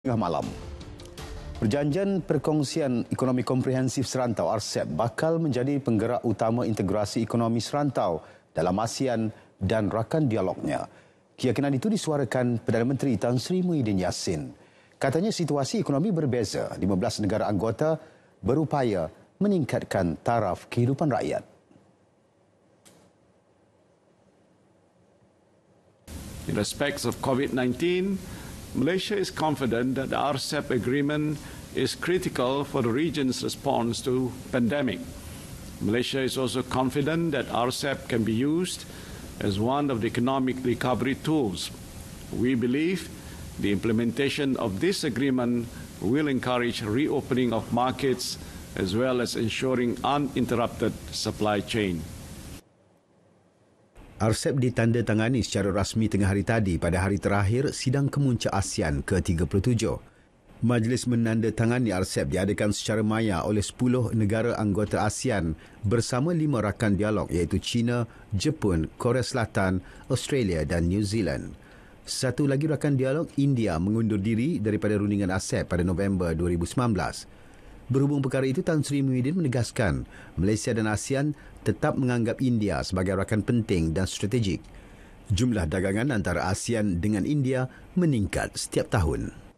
tengah malam. Perjanjian Perkongsian Ekonomi Komprehensif Serantau RCEP bakal menjadi penggerak utama integrasi ekonomi serantau dalam ASEAN dan rakan dialognya. Keyakinan itu disuarakan Perdana Menteri Tan Sri Muhyiddin Yassin. Katanya situasi ekonomi berbeza. 15 negara anggota berupaya meningkatkan taraf kehidupan rakyat. In respects of COVID-19, Malaysia is confident that the RCEP agreement is critical for the region's response to pandemic. Malaysia is also confident that RCEP can be used as one of the economic recovery tools. We believe the implementation of this agreement will encourage reopening of markets as well as ensuring uninterrupted supply chain. RCEP ditandatangani secara rasmi tengah hari tadi pada hari terakhir sidang kemuncak ASEAN ke-37. Majlis menandatangani RCEP diadakan secara maya oleh 10 negara anggota ASEAN bersama 5 rakan dialog iaitu China, Jepun, Korea Selatan, Australia dan New Zealand. Satu lagi rakan dialog India mengundur diri daripada rundingan ASEP pada November 2019. Berhubung perkara itu, Tan Sri Muhyiddin menegaskan Malaysia dan ASEAN tetap menganggap India sebagai rakan penting dan strategik. Jumlah dagangan antara ASEAN dengan India meningkat setiap tahun.